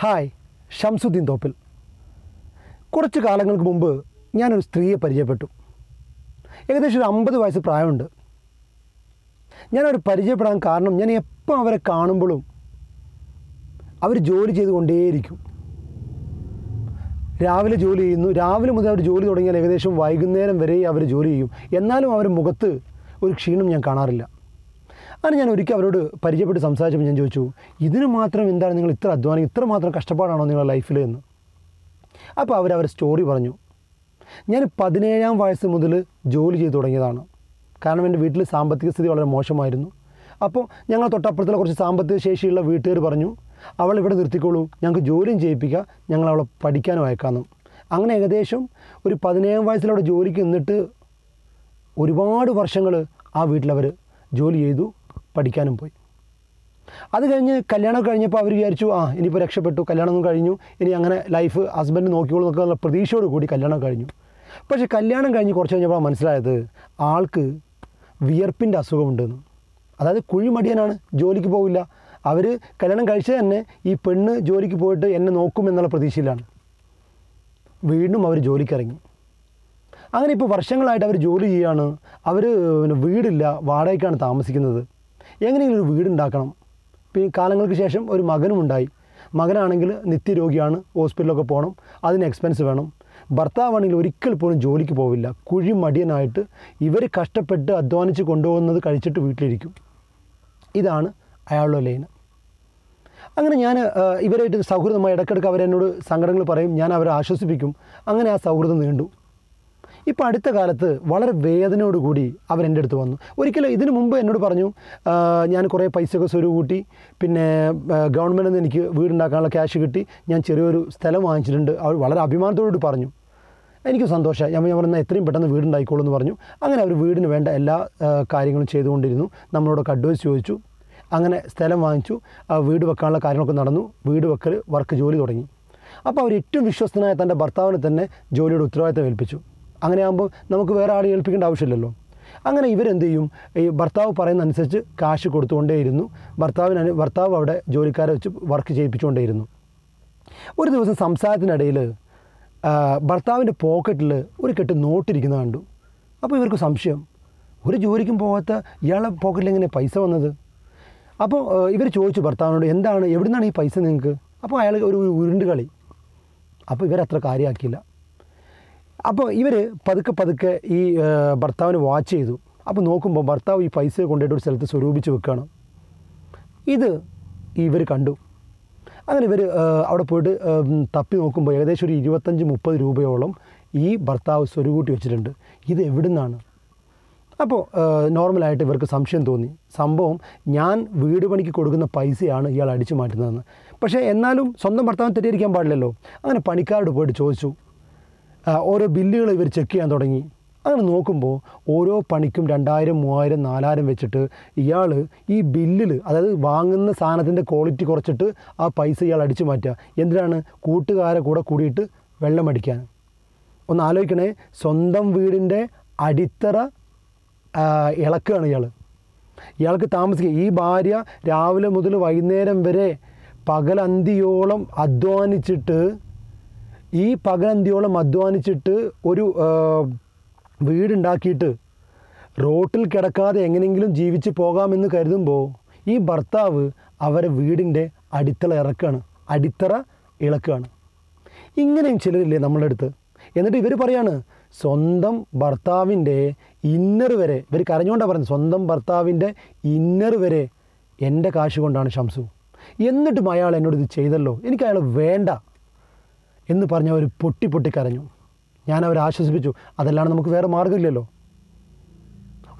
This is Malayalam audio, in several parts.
ഹായ് ഷംസുദ്ദീൻ തോപ്പിൽ കുറച്ച് കാലങ്ങൾക്ക് മുമ്പ് ഞാനൊരു സ്ത്രീയെ പരിചയപ്പെട്ടു ഏകദേശം ഒരു അമ്പത് വയസ്സ് പ്രായമുണ്ട് ഞാനവർ പരിചയപ്പെടാൻ കാരണം ഞാൻ എപ്പം അവരെ കാണുമ്പോഴും അവർ ജോലി ചെയ്തുകൊണ്ടേയിരിക്കും രാവിലെ ജോലി ചെയ്യുന്നു രാവിലെ മുതൽ അവർ ജോലി തുടങ്ങിയാൽ ഏകദേശം വൈകുന്നേരം വരെ അവർ ജോലി ചെയ്യും എന്നാലും അവരുടെ മുഖത്ത് ഒരു ക്ഷീണം ഞാൻ കാണാറില്ല അങ്ങനെ ഞാൻ ഒരിക്കൽ അവരോട് പരിചയപ്പെട്ട് സംസാരിച്ചപ്പോൾ ഞാൻ ചോദിച്ചു ഇതിന് മാത്രം എന്താണ് നിങ്ങൾ ഇത്ര അധ്വാനം ഇത്ര മാത്രം കഷ്ടപ്പാടാണോ നിങ്ങളുടെ ലൈഫിൽ എന്ന് അപ്പോൾ അവരവരുടെ സ്റ്റോറി പറഞ്ഞു ഞാൻ പതിനേഴാം വയസ്സ് മുതൽ ജോലി ചെയ്തു തുടങ്ങിയതാണ് കാരണം എൻ്റെ വീട്ടിൽ സാമ്പത്തിക സ്ഥിതി വളരെ മോശമായിരുന്നു അപ്പോൾ ഞങ്ങൾ തൊട്ടപ്പുറത്തുള്ള കുറച്ച് സാമ്പത്തിക ശേഷിയുള്ള വീട്ടുകാർ പറഞ്ഞു അവൾ ഇവിടെ നിർത്തിക്കോളൂ ഞങ്ങൾക്ക് ജോലിയും ചെയ്യിപ്പിക്കുക ഞങ്ങൾ അവളെ പഠിക്കാനും അയക്കാമെന്നും അങ്ങനെ ഏകദേശം ഒരു പതിനേഴാം വയസ്സിലവിടെ ജോലിക്ക് നിന്നിട്ട് ഒരുപാട് വർഷങ്ങൾ ആ വീട്ടിലവർ ജോലി ചെയ്തു പഠിക്കാനും പോയി അത് കഴിഞ്ഞ് കല്യാണം കഴിഞ്ഞപ്പോൾ അവർ വിചാരിച്ചു ആ ഇനിയിപ്പോൾ രക്ഷപ്പെട്ടു കല്യാണം കഴിഞ്ഞു ഇനി അങ്ങനെ ലൈഫ് ഹസ്ബൻഡ് നോക്കിക്കോളൂ എന്നൊക്കെ പ്രതീക്ഷയോട് കൂടി കല്യാണം കഴിഞ്ഞു പക്ഷേ കല്യാണം കഴിഞ്ഞ് കുറച്ച് കഴിഞ്ഞപ്പോൾ മനസ്സിലായത് ആൾക്ക് വിയർപ്പിൻ്റെ അസുഖമുണ്ടെന്ന് അതായത് കുഴിമടിയനാണ് ജോലിക്ക് പോകില്ല അവർ കല്യാണം കഴിച്ച തന്നെ ഈ പെണ്ണ് ജോലിക്ക് പോയിട്ട് എന്നെ നോക്കും എന്നുള്ള പ്രതീക്ഷയിലാണ് വീണ്ടും അവർ ജോലിക്കിറങ്ങി അങ്ങനെ ഇപ്പോൾ വർഷങ്ങളായിട്ട് അവർ ജോലി ചെയ്യുകയാണ് അവർ വീടില്ല വാടകയ്ക്കാണ് താമസിക്കുന്നത് എങ്ങനെയെങ്കിലും ഒരു വീടുണ്ടാക്കണം പിന്നെ കാലങ്ങൾക്ക് ശേഷം ഒരു മകനും ഉണ്ടായി മകനാണെങ്കിൽ നിത്യരോഗിയാണ് ഹോസ്പിറ്റലൊക്കെ പോകണം അതിന് എക്സ്പെൻസ് വേണം ഭർത്താവാണെങ്കിൽ ഒരിക്കൽ പോലും ജോലിക്ക് പോവില്ല കുഴി മടിയനായിട്ട് ഇവർ കഷ്ടപ്പെട്ട് അധ്വാനിച്ച് കൊണ്ടുപോകുന്നത് കഴിച്ചിട്ട് വീട്ടിലിരിക്കും ഇതാണ് അയാളുടെ ലൈൻ അങ്ങനെ ഞാൻ ഇവരായിട്ട് സൗഹൃദമായി ഇടയ്ക്കിടയ്ക്ക് അവരെന്നോട് സങ്കടങ്ങൾ പറയും ഞാൻ അവരെ ആശ്വസിപ്പിക്കും അങ്ങനെ ആ സൗഹൃദം നീണ്ടു ഇപ്പോൾ അടുത്ത കാലത്ത് വളരെ വേദനയോടുകൂടി അവരെൻ്റെ അടുത്ത് വന്നു ഒരിക്കലും ഇതിനു മുമ്പ് എന്നോട് പറഞ്ഞു ഞാൻ കുറേ പൈസയൊക്കെ സ്വരൂ കൂട്ടി പിന്നെ ഗവൺമെൻറ്റിൽ നിന്ന് എനിക്ക് വീടുണ്ടാക്കാനുള്ള ക്യാഷ് കിട്ടി ഞാൻ ചെറിയൊരു സ്ഥലം വാങ്ങിച്ചിട്ടുണ്ട് അവർ വളരെ അഭിമാനത്തോടുകൂടി പറഞ്ഞു എനിക്ക് സന്തോഷമായി ഞാൻ ഞാൻ പറഞ്ഞാൽ എത്രയും പെട്ടെന്ന് വീടുണ്ടായിക്കോളൂ എന്ന് പറഞ്ഞു അങ്ങനെ അവർ വീടിന് വേണ്ട എല്ലാ കാര്യങ്ങളും ചെയ്തുകൊണ്ടിരുന്നു നമ്മളോടൊക്കെ അഡ്വൈസ് ചോദിച്ചു അങ്ങനെ സ്ഥലം വാങ്ങിച്ചു വീട് വെക്കാനുള്ള കാര്യങ്ങളൊക്കെ നടന്നു വീട് വെക്കൽ വർക്ക് ജോലി തുടങ്ങി അപ്പോൾ അവർ ഏറ്റവും വിശ്വസ്തനായ തൻ്റെ ഭർത്താവിനെ തന്നെ ജോലിയുടെ ഉത്തരവാദിത്തം ഏൽപ്പിച്ചു അങ്ങനെ ആകുമ്പോൾ നമുക്ക് വേറെ ആളെ ഏൽപ്പിക്കേണ്ട ആവശ്യമില്ലല്ലോ അങ്ങനെ ഇവരെന്ത് ചെയ്യും ഈ ഭർത്താവ് പറയുന്ന അനുസരിച്ച് കാശ് കൊടുത്തുകൊണ്ടേയിരുന്നു ഭർത്താവിന് ഭർത്താവ് അവിടെ ജോലിക്കാരെ വെച്ച് വർക്ക് ചെയ്യിപ്പിച്ചുകൊണ്ടേയിരുന്നു ഒരു ദിവസം സംസാരത്തിനിടയിൽ ഭർത്താവിൻ്റെ പോക്കറ്റിൽ ഒരു കെട്ട് നോട്ടിരിക്കുന്നത് കണ്ടു അപ്പോൾ ഇവർക്ക് സംശയം ഒരു ജോലിക്കും പോകാത്ത ഇയാളെ പോക്കറ്റിൽ എങ്ങനെ പൈസ വന്നത് അപ്പോൾ ഇവർ ചോദിച്ചു ഭർത്താവിനോട് എന്താണ് എവിടെ നിന്നാണ് ഈ പൈസ നിങ്ങൾക്ക് അപ്പോൾ അയാൾ ഒരു ഉരുണ്ട് കളി അപ്പോൾ ഇവരത്ര കാര്യമാക്കിയില്ല അപ്പോൾ ഇവർ പതുക്കെ പതുക്കെ ഈ ഭർത്താവിന് വാച്ച് ചെയ്തു അപ്പോൾ നോക്കുമ്പോൾ ഭർത്താവ് ഈ പൈസ കൊണ്ടുപോയിട്ട് ഒരു സ്ഥലത്ത് സ്വരൂപിച്ച് വെക്കുകയാണ് ഇത് ഇവർ കണ്ടു അങ്ങനെ ഇവർ അവിടെ പോയിട്ട് തപ്പി നോക്കുമ്പോൾ ഏകദേശം ഒരു ഇരുപത്തഞ്ച് മുപ്പത് രൂപയോളം ഈ ഭർത്താവ് സ്വരുകൂട്ടി വെച്ചിട്ടുണ്ട് ഇത് എവിടുന്നാണ് അപ്പോൾ നോർമലായിട്ട് ഇവർക്ക് സംശയം തോന്നി സംഭവം ഞാൻ വീട് പണിക്ക് കൊടുക്കുന്ന പൈസയാണ് ഇയാൾ അടിച്ചു മാറ്റുന്നതെന്ന് പക്ഷേ എന്നാലും സ്വന്തം ഭർത്താവ് തെറ്റിയിരിക്കാൻ പാടില്ലല്ലോ അങ്ങനെ പണിക്കാരോട് പോയിട്ട് ചോദിച്ചു ഓരോ ബില്ലുകൾ ഇവർ ചെക്ക് ചെയ്യാൻ തുടങ്ങി അങ്ങനെ നോക്കുമ്പോൾ ഓരോ പണിക്കും രണ്ടായിരം മൂവായിരം നാലായിരം വെച്ചിട്ട് ഇയാൾ ഈ ബില്ലിൽ അതായത് വാങ്ങുന്ന സാധനത്തിൻ്റെ ക്വാളിറ്റി കുറച്ചിട്ട് ആ പൈസ ഇയാൾ അടിച്ചു മാറ്റുക എന്തിനാണ് കൂട്ടുകാരെ കൂടെ കൂടിയിട്ട് വെള്ളം അടിക്കാൻ ഒന്ന് ആലോചിക്കണേ സ്വന്തം വീടിൻ്റെ അടിത്തറ ഇളക്കുകയാണ് ഇയാൾ ഇയാൾക്ക് താമസിക്കുക ഈ ഭാര്യ രാവിലെ മുതൽ വൈകുന്നേരം വരെ പകലന്തിയോളം അധ്വാനിച്ചിട്ട് ഈ പകലന്തിയോളം അധ്വാനിച്ചിട്ട് ഒരു വീടുണ്ടാക്കിയിട്ട് റോട്ടിൽ കിടക്കാതെ എങ്ങനെയെങ്കിലും ജീവിച്ച് പോകാമെന്ന് കരുതുമ്പോൾ ഈ ഭർത്താവ് അവരെ വീടിൻ്റെ അടിത്തറ ഇറക്കുകയാണ് അടിത്തറ ഇളക്കുകയാണ് ഇങ്ങനെയും ചിലരില്ലേ നമ്മളുടെ അടുത്ത് എന്നിട്ട് ഇവർ പറയാണ് സ്വന്തം ഭർത്താവിൻ്റെ ഇന്നർ വരെ ഇവർ കരഞ്ഞുകൊണ്ടാണ് പറയുന്നത് സ്വന്തം ഭർത്താവിൻ്റെ ഇന്നർ വരെ എൻ്റെ കാശ് കൊണ്ടാണ് ഷംസു എന്നിട്ടും അയാൾ എന്നോട് ഇത് ചെയ്തല്ലോ എനിക്ക് അയാൾ വേണ്ട എന്ന് പറഞ്ഞ് അവർ പൊട്ടി പൊട്ടി കരഞ്ഞു ഞാൻ അവരെ ആശ്വസിപ്പിച്ചു അതല്ലാണ്ട് നമുക്ക് വേറെ മാർഗ്ഗമില്ലല്ലോ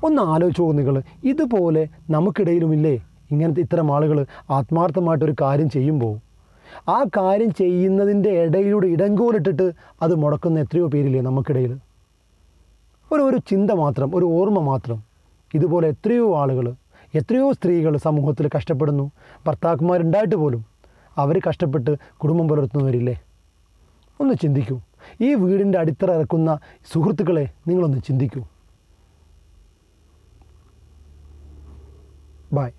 ഒന്ന് ആലോചിച്ച് പോകും നിങ്ങൾ ഇതുപോലെ നമുക്കിടയിലുമില്ലേ ഇങ്ങനത്തെ ഇത്തരം ആളുകൾ ആത്മാർത്ഥമായിട്ടൊരു കാര്യം ചെയ്യുമ്പോൾ ആ കാര്യം ചെയ്യുന്നതിൻ്റെ ഇടയിലൂടെ ഇടങ്കോലിട്ടിട്ട് അത് മുടക്കുന്ന എത്രയോ പേരില്ലേ നമുക്കിടയിൽ ഒരു ഒരു ചിന്ത മാത്രം ഒരു ഓർമ്മ മാത്രം ഇതുപോലെ എത്രയോ ആളുകൾ എത്രയോ സ്ത്രീകൾ സമൂഹത്തിൽ കഷ്ടപ്പെടുന്നു ഭർത്താക്കന്മാരുണ്ടായിട്ട് പോലും അവർ കഷ്ടപ്പെട്ട് കുടുംബം പുലർത്തുന്നവരില്ലേ ഒന്ന് ചിന്തിക്കൂ ഈ വീടിൻ്റെ അടിത്തറ ഇറക്കുന്ന സുഹൃത്തുക്കളെ നിങ്ങളൊന്ന് ചിന്തിക്കൂ ബൈ